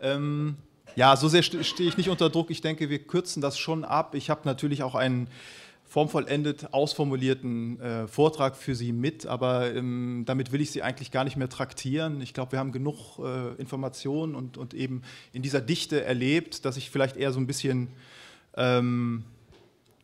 Ähm, ja, so sehr stehe ich nicht unter Druck. Ich denke, wir kürzen das schon ab. Ich habe natürlich auch einen formvollendet ausformulierten äh, Vortrag für Sie mit, aber ähm, damit will ich Sie eigentlich gar nicht mehr traktieren. Ich glaube, wir haben genug äh, Informationen und, und eben in dieser Dichte erlebt, dass ich vielleicht eher so ein bisschen ähm,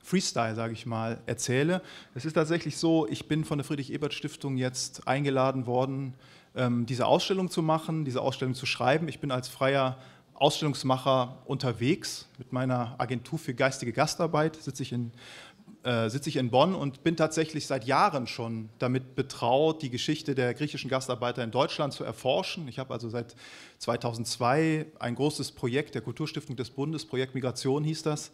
Freestyle, sage ich mal, erzähle. Es ist tatsächlich so, ich bin von der Friedrich-Ebert-Stiftung jetzt eingeladen worden, ähm, diese Ausstellung zu machen, diese Ausstellung zu schreiben. Ich bin als freier Ausstellungsmacher unterwegs. Mit meiner Agentur für geistige Gastarbeit sitze ich in, äh, sitze ich in Bonn und bin tatsächlich seit Jahren schon damit betraut, die Geschichte der griechischen Gastarbeiter in Deutschland zu erforschen. Ich habe also seit 2002 ein großes Projekt der Kulturstiftung des Bundes, Projekt Migration hieß das,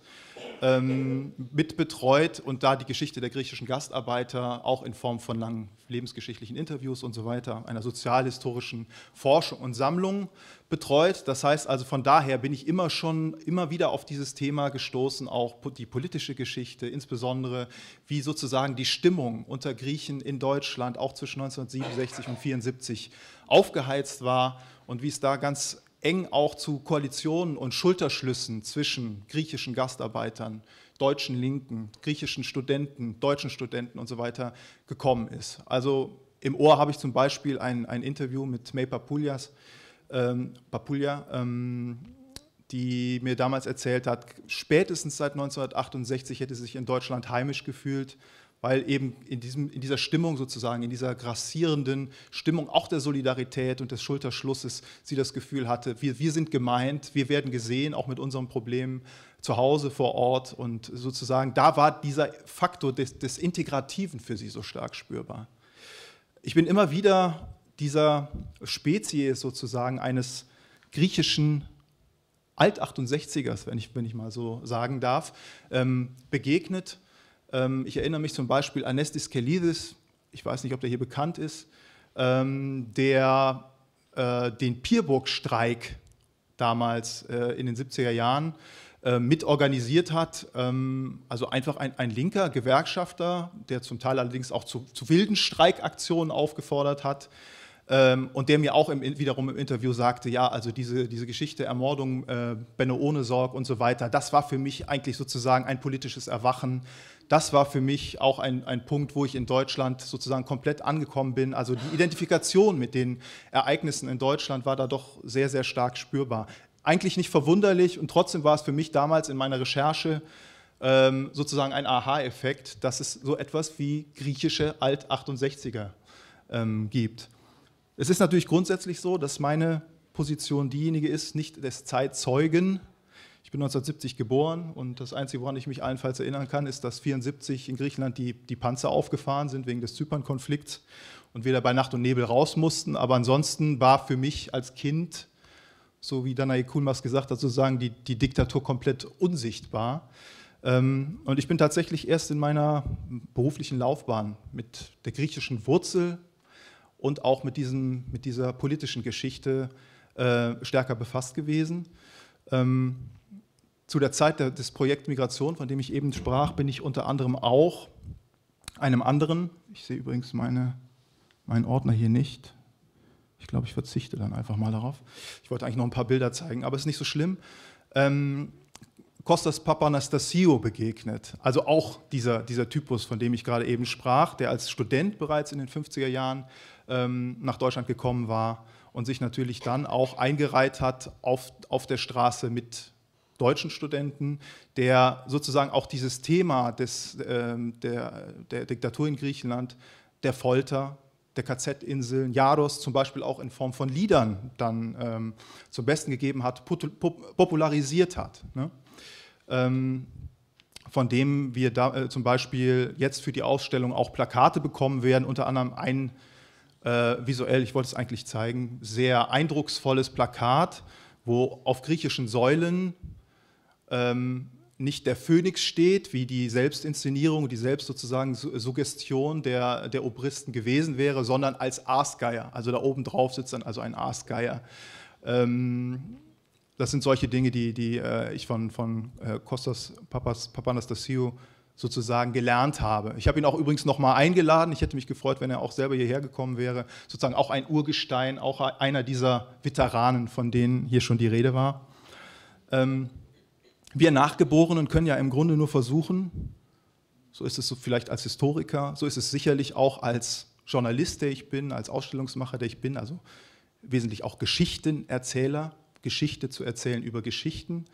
ähm, mitbetreut und da die Geschichte der griechischen Gastarbeiter auch in Form von langen lebensgeschichtlichen Interviews und so weiter, einer sozialhistorischen Forschung und Sammlung betreut. Das heißt also, von daher bin ich immer schon, immer wieder auf dieses Thema gestoßen, auch die politische Geschichte, insbesondere wie sozusagen die Stimmung unter Griechen in Deutschland auch zwischen 1967 und 1974 aufgeheizt war und wie es da ganz eng auch zu Koalitionen und Schulterschlüssen zwischen griechischen Gastarbeitern deutschen Linken, griechischen Studenten, deutschen Studenten und so weiter gekommen ist. Also im Ohr habe ich zum Beispiel ein, ein Interview mit May Papoulias, ähm, Papoulia, ähm, die mir damals erzählt hat, spätestens seit 1968 hätte sie sich in Deutschland heimisch gefühlt weil eben in, diesem, in dieser Stimmung sozusagen, in dieser grassierenden Stimmung auch der Solidarität und des Schulterschlusses sie das Gefühl hatte, wir, wir sind gemeint, wir werden gesehen, auch mit unseren Problemen zu Hause vor Ort und sozusagen da war dieser Faktor des, des Integrativen für sie so stark spürbar. Ich bin immer wieder dieser Spezies sozusagen eines griechischen Alt-68ers, wenn ich, wenn ich mal so sagen darf, ähm, begegnet ähm, ich erinnere mich zum Beispiel an Nestis Kelidis, ich weiß nicht, ob der hier bekannt ist, ähm, der äh, den Pierburg-Streik damals äh, in den 70er Jahren äh, mitorganisiert hat. Ähm, also einfach ein, ein, linker Gewerkschafter, der zum Teil allerdings auch zu, zu wilden Streikaktionen aufgefordert hat. und der mir auch im, wiederum im Interview sagte, ja, also diese, diese Geschichte Ermordung, äh, Benno Sorg und so weiter, das war für mich eigentlich sozusagen ein politisches Erwachen das war für mich auch ein, ein Punkt, wo ich in Deutschland sozusagen komplett angekommen bin. Also die Identifikation mit den Ereignissen in Deutschland war da doch sehr, sehr stark spürbar. Eigentlich nicht verwunderlich und trotzdem war es für mich damals in meiner Recherche ähm, sozusagen ein Aha-Effekt, dass es so etwas wie griechische Alt-68er ähm, gibt. Es ist natürlich grundsätzlich so, dass meine Position diejenige ist, nicht des Zeitzeugen ich bin 1970 geboren und das Einzige, woran ich mich allenfalls erinnern kann, ist, dass 1974 in Griechenland die, die Panzer aufgefahren sind wegen des Zypern-Konflikts und wir da bei Nacht und Nebel raus mussten. Aber ansonsten war für mich als Kind, so wie Danae Kulmas gesagt hat, sozusagen die, die Diktatur komplett unsichtbar. Ähm, und ich bin tatsächlich erst in meiner beruflichen Laufbahn mit der griechischen Wurzel und auch mit, diesem, mit dieser politischen Geschichte äh, stärker befasst gewesen. Ähm, zu der Zeit des Projekt Migration, von dem ich eben sprach, bin ich unter anderem auch einem anderen, ich sehe übrigens meine, meinen Ordner hier nicht, ich glaube, ich verzichte dann einfach mal darauf. Ich wollte eigentlich noch ein paar Bilder zeigen, aber es ist nicht so schlimm. Ähm, Kostas Papanastasio begegnet. Also auch dieser, dieser Typus, von dem ich gerade eben sprach, der als Student bereits in den 50er Jahren ähm, nach Deutschland gekommen war und sich natürlich dann auch eingereiht hat auf, auf der Straße mit deutschen Studenten, der sozusagen auch dieses Thema des, ähm, der, der Diktatur in Griechenland, der Folter, der KZ-Inseln, Jaros zum Beispiel auch in Form von Liedern dann ähm, zum Besten gegeben hat, popularisiert hat. Ne? Ähm, von dem wir da, äh, zum Beispiel jetzt für die Ausstellung auch Plakate bekommen werden, unter anderem ein äh, visuell, ich wollte es eigentlich zeigen, sehr eindrucksvolles Plakat, wo auf griechischen Säulen ähm, nicht der Phönix steht, wie die Selbstinszenierung, die selbst sozusagen Suggestion der, der Obristen gewesen wäre, sondern als Aasgeier. Also da oben drauf sitzt dann also ein Aasgeier. Ähm, das sind solche Dinge, die, die äh, ich von, von äh, Kostas Papas, Papanastasiou sozusagen gelernt habe. Ich habe ihn auch übrigens nochmal eingeladen. Ich hätte mich gefreut, wenn er auch selber hierher gekommen wäre. Sozusagen auch ein Urgestein, auch einer dieser Veteranen, von denen hier schon die Rede war. Ähm, wir Nachgeborenen können ja im Grunde nur versuchen, so ist es so vielleicht als Historiker, so ist es sicherlich auch als Journalist, der ich bin, als Ausstellungsmacher, der ich bin, also wesentlich auch Geschichtenerzähler, Geschichte zu erzählen über Geschichten,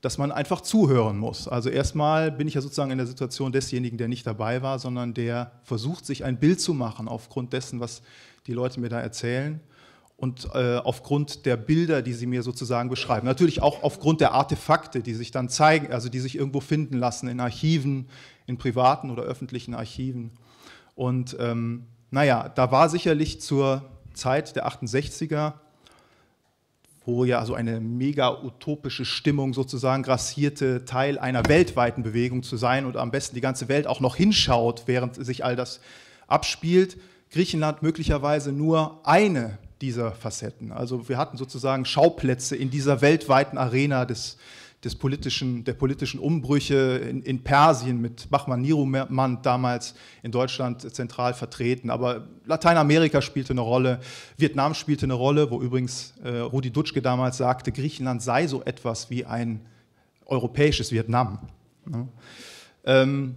dass man einfach zuhören muss. Also erstmal bin ich ja sozusagen in der Situation desjenigen, der nicht dabei war, sondern der versucht, sich ein Bild zu machen aufgrund dessen, was die Leute mir da erzählen und äh, aufgrund der Bilder, die sie mir sozusagen beschreiben. Natürlich auch aufgrund der Artefakte, die sich dann zeigen, also die sich irgendwo finden lassen in Archiven, in privaten oder öffentlichen Archiven. Und ähm, naja, da war sicherlich zur Zeit der 68er, wo ja so eine mega utopische Stimmung sozusagen grassierte, Teil einer weltweiten Bewegung zu sein und am besten die ganze Welt auch noch hinschaut, während sich all das abspielt. Griechenland möglicherweise nur eine dieser Facetten. Also wir hatten sozusagen Schauplätze in dieser weltweiten Arena des, des politischen, der politischen Umbrüche in, in Persien mit bachmann Niruman damals in Deutschland zentral vertreten. Aber Lateinamerika spielte eine Rolle, Vietnam spielte eine Rolle, wo übrigens äh, Rudi Dutschke damals sagte, Griechenland sei so etwas wie ein europäisches Vietnam. Ja. Ne? Ähm,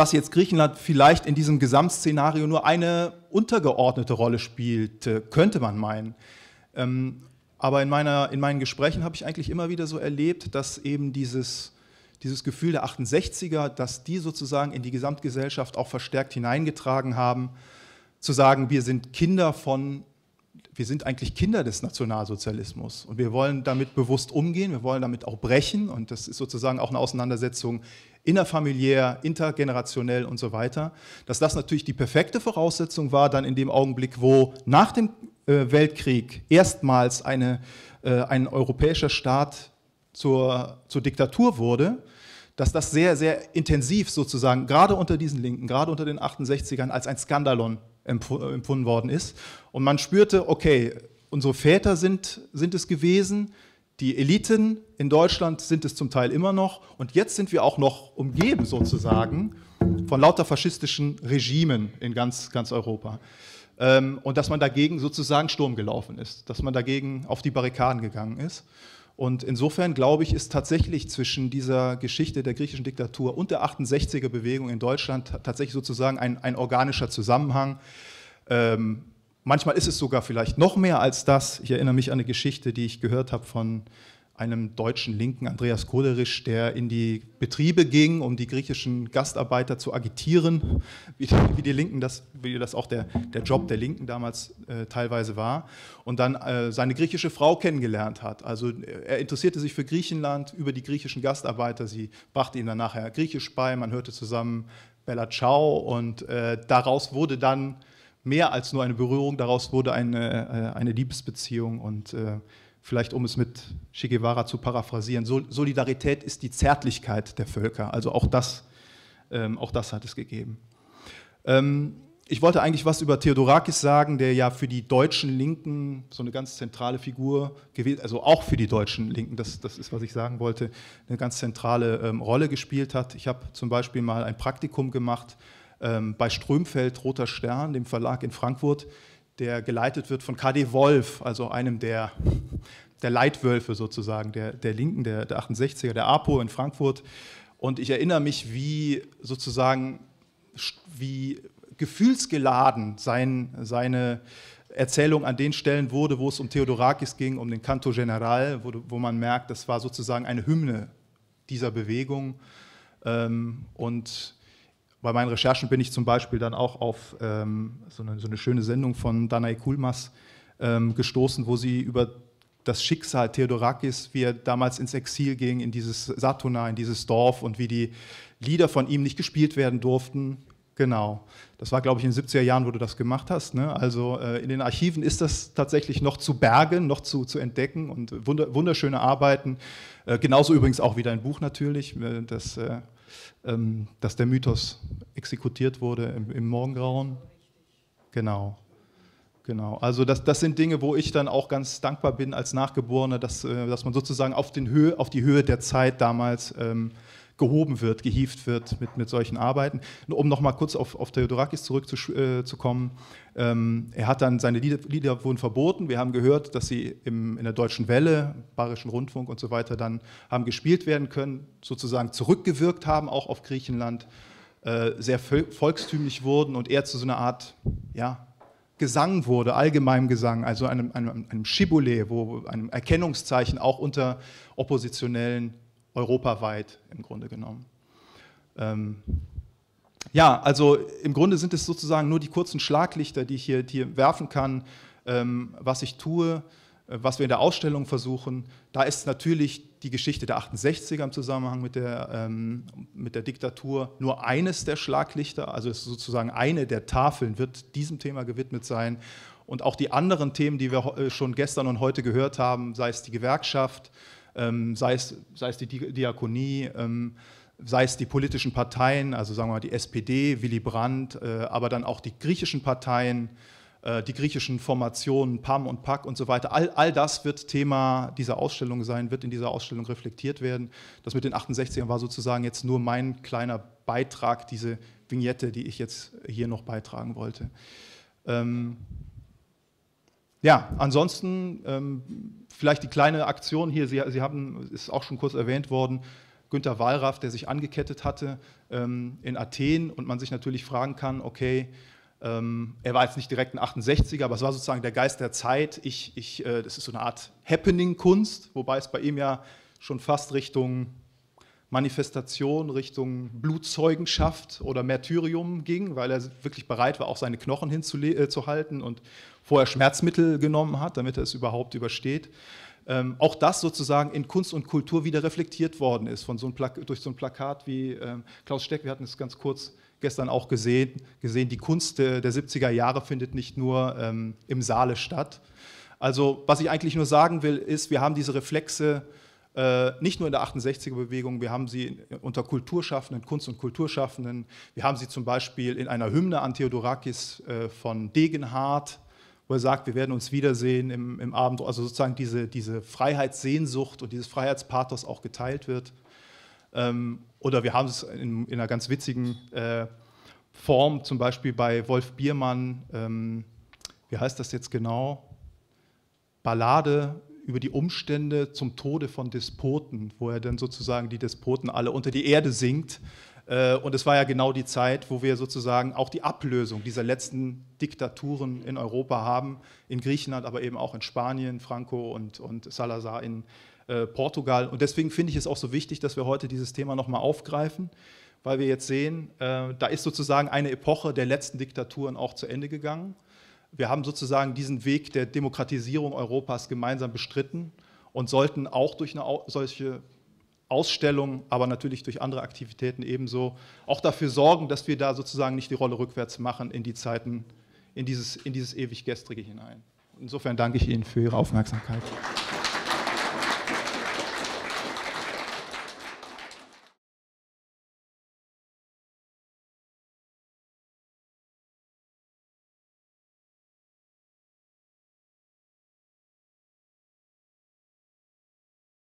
dass jetzt Griechenland vielleicht in diesem Gesamtszenario nur eine untergeordnete Rolle spielt, könnte man meinen. Ähm, aber in, meiner, in meinen Gesprächen habe ich eigentlich immer wieder so erlebt, dass eben dieses, dieses Gefühl der 68er, dass die sozusagen in die Gesamtgesellschaft auch verstärkt hineingetragen haben, zu sagen, wir sind Kinder von, wir sind eigentlich Kinder des Nationalsozialismus und wir wollen damit bewusst umgehen, wir wollen damit auch brechen und das ist sozusagen auch eine Auseinandersetzung innerfamiliär, intergenerationell und so weiter, dass das natürlich die perfekte Voraussetzung war, dann in dem Augenblick, wo nach dem äh, Weltkrieg erstmals eine, äh, ein europäischer Staat zur, zur Diktatur wurde, dass das sehr, sehr intensiv sozusagen, gerade unter diesen Linken, gerade unter den 68ern, als ein Skandalon äh, empfunden worden ist. Und man spürte, okay, unsere Väter sind, sind es gewesen, die Eliten in Deutschland sind es zum Teil immer noch. Und jetzt sind wir auch noch umgeben sozusagen von lauter faschistischen Regimen in ganz, ganz Europa. Ähm, und dass man dagegen sozusagen Sturm gelaufen ist, dass man dagegen auf die Barrikaden gegangen ist. Und insofern glaube ich, ist tatsächlich zwischen dieser Geschichte der griechischen Diktatur und der 68er Bewegung in Deutschland tatsächlich sozusagen ein, ein organischer Zusammenhang. Ähm, Manchmal ist es sogar vielleicht noch mehr als das. Ich erinnere mich an eine Geschichte, die ich gehört habe von einem deutschen Linken, Andreas Koderisch, der in die Betriebe ging, um die griechischen Gastarbeiter zu agitieren, wie, wie die Linken das, wie das auch der, der Job der Linken damals äh, teilweise war, und dann äh, seine griechische Frau kennengelernt hat. Also äh, er interessierte sich für Griechenland über die griechischen Gastarbeiter. Sie brachte ihm dann nachher Griechisch bei, man hörte zusammen Bella Ciao und äh, daraus wurde dann mehr als nur eine Berührung, daraus wurde eine, äh, eine Liebesbeziehung und äh, vielleicht um es mit Che Guevara zu paraphrasieren, Solidarität ist die Zärtlichkeit der Völker. Also auch das, ähm, auch das hat es gegeben. Ähm, ich wollte eigentlich was über Theodorakis sagen, der ja für die deutschen Linken so eine ganz zentrale Figur gewesen, also auch für die deutschen Linken, das, das ist, was ich sagen wollte, eine ganz zentrale ähm, Rolle gespielt hat. Ich habe zum Beispiel mal ein Praktikum gemacht ähm, bei Strömfeld Roter Stern, dem Verlag in Frankfurt, der geleitet wird von KD Wolf, also einem der, der Leitwölfe sozusagen, der, der Linken, der, der 68er, der APO in Frankfurt. Und ich erinnere mich, wie sozusagen, wie gefühlsgeladen sein, seine Erzählung an den Stellen wurde, wo es um Theodorakis ging, um den Canto General, wo, wo man merkt, das war sozusagen eine Hymne dieser Bewegung. Ähm, und bei meinen Recherchen bin ich zum Beispiel dann auch auf ähm, so, eine, so, eine, schöne Sendung von Danae Kulmas ähm, gestoßen, wo sie über das Schicksal Theodorakis, wie er damals ins Exil ging, in dieses Satuna, in dieses Dorf und wie die Lieder von ihm nicht gespielt werden durften. Genau. Das war, glaube ich, in den 70er Jahren, wo du das gemacht hast. Ne? Also äh, in den Archiven ist das tatsächlich noch zu bergen, noch zu, zu entdecken und wunderschöne Arbeiten. Äh, genauso übrigens auch wie dein Buch natürlich. Äh, das äh, ähm, dass der Mythos exekutiert wurde im, im Morgengrauen. Genau. Genau, also das, das sind Dinge, wo ich dann auch ganz dankbar bin als Nachgeborene, dass, äh, dass man sozusagen auf, den Höhe, auf die Höhe der Zeit damals ähm, gehoben wird, gehieft wird mit, mit solchen Arbeiten. Und um nochmal kurz auf, auf Theodorakis zurückzukommen, äh, ähm, er hat dann, seine Lieder, Lieder, wurden verboten. Wir haben gehört, dass sie im, in der Deutschen Welle, Bayerischen Rundfunk und so weiter dann haben gespielt werden können, sozusagen zurückgewirkt haben, auch auf Griechenland, äh, sehr volkstümlich wurden und er zu so einer Art, ja, Gesang wurde, allgemeinem Gesang, also einem, einem, einem Schibboleth, wo, einem Erkennungszeichen auch unter Oppositionellen europaweit im Grunde genommen. Ähm, ja, also im Grunde sind es sozusagen nur die kurzen Schlaglichter, die ich hier, hier werfen kann, ähm, was ich tue, äh, was wir in der Ausstellung versuchen. Da ist natürlich die Geschichte der 68er im Zusammenhang mit der, ähm, mit der Diktatur nur eines der Schlaglichter, also sozusagen eine der Tafeln wird diesem Thema gewidmet sein. Und auch die anderen Themen, die wir äh, schon gestern und heute gehört haben, sei es die Gewerkschaft, ähm, sei, es, sei es die Diakonie, ähm, sei es die politischen Parteien, also sagen wir mal die SPD, Willy Brandt, äh, aber dann auch die griechischen Parteien, äh, die griechischen Formationen, PAM und PAK und so weiter. All, all das wird Thema dieser Ausstellung sein, wird in dieser Ausstellung reflektiert werden. Das mit den 68ern war sozusagen jetzt nur mein kleiner Beitrag, diese Vignette, die ich jetzt hier noch beitragen wollte. Ähm ja, ansonsten ähm, vielleicht die kleine Aktion hier, Sie, Sie haben, ist auch schon kurz erwähnt worden, Günter Wallraff, der sich angekettet hatte ähm, in Athen und man sich natürlich fragen kann, okay, ähm, er war jetzt nicht direkt ein 68er, aber es war sozusagen der Geist der Zeit. Ich, ich, äh, das ist so eine Art Happening-Kunst, wobei es bei ihm ja schon fast Richtung Manifestation Richtung Blutzeugenschaft oder Märtyrium ging, weil er wirklich bereit war, auch seine Knochen hinzuhalten äh, und vorher Schmerzmittel genommen hat, damit er es überhaupt übersteht. Ähm, auch das sozusagen in Kunst und Kultur wieder reflektiert worden ist von so einem durch so ein Plakat wie äh, Klaus Steck, wir hatten es ganz kurz gestern auch gesehen, gesehen die Kunst der 70er Jahre findet nicht nur ähm, im Saale statt. Also was ich eigentlich nur sagen will, ist, wir haben diese Reflexe äh, nicht nur in der 68er-Bewegung, wir haben sie unter Kulturschaffenden, Kunst- und Kulturschaffenden, wir haben sie zum Beispiel in einer Hymne an Theodorakis äh, von Degenhardt, wo er sagt, wir werden uns wiedersehen im, im Abend, also sozusagen diese, diese Freiheitssehnsucht und dieses Freiheitspathos auch geteilt wird. Ähm, oder wir haben es in, in einer ganz witzigen äh, Form, zum Beispiel bei Wolf Biermann, ähm, wie heißt das jetzt genau? Ballade über die Umstände zum Tode von Despoten, wo er dann sozusagen die Despoten alle unter die Erde sinkt. Äh, und es war ja genau die Zeit, wo wir sozusagen auch die Ablösung dieser letzten Diktaturen in Europa haben, in Griechenland, aber eben auch in Spanien, Franco und, und Salazar in äh, Portugal. Und deswegen finde ich es auch so wichtig, dass wir heute dieses Thema nochmal aufgreifen, weil wir jetzt sehen, äh, da ist sozusagen eine Epoche der letzten Diktaturen auch zu Ende gegangen. Wir haben sozusagen diesen Weg der Demokratisierung Europas gemeinsam bestritten und sollten auch durch eine solche Ausstellung, aber natürlich durch andere Aktivitäten ebenso, auch dafür sorgen, dass wir da sozusagen nicht die Rolle rückwärts machen in die Zeiten, in dieses, in dieses ewig Gestrige hinein. Insofern danke ich Ihnen für Ihre Aufmerksamkeit.